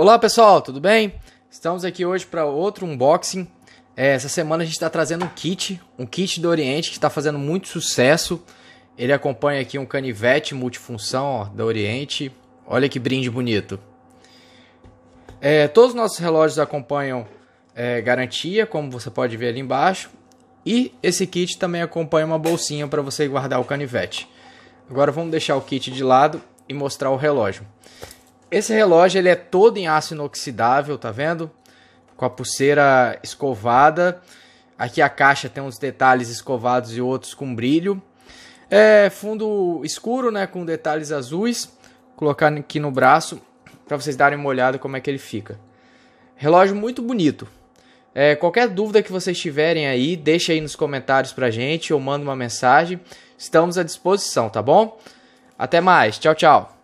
Olá pessoal, tudo bem? Estamos aqui hoje para outro unboxing. É, essa semana a gente está trazendo um kit, um kit do Oriente que está fazendo muito sucesso. Ele acompanha aqui um canivete multifunção ó, da Oriente. Olha que brinde bonito. É, todos os nossos relógios acompanham é, garantia, como você pode ver ali embaixo. E esse kit também acompanha uma bolsinha para você guardar o canivete. Agora vamos deixar o kit de lado e mostrar o relógio. Esse relógio ele é todo em aço inoxidável, tá vendo? Com a pulseira escovada. Aqui a caixa tem uns detalhes escovados e outros com brilho. É fundo escuro, né, com detalhes azuis. Vou colocar aqui no braço para vocês darem uma olhada como é que ele fica. Relógio muito bonito. É, qualquer dúvida que vocês tiverem aí, deixa aí nos comentários pra gente ou manda uma mensagem. Estamos à disposição, tá bom? Até mais. Tchau, tchau.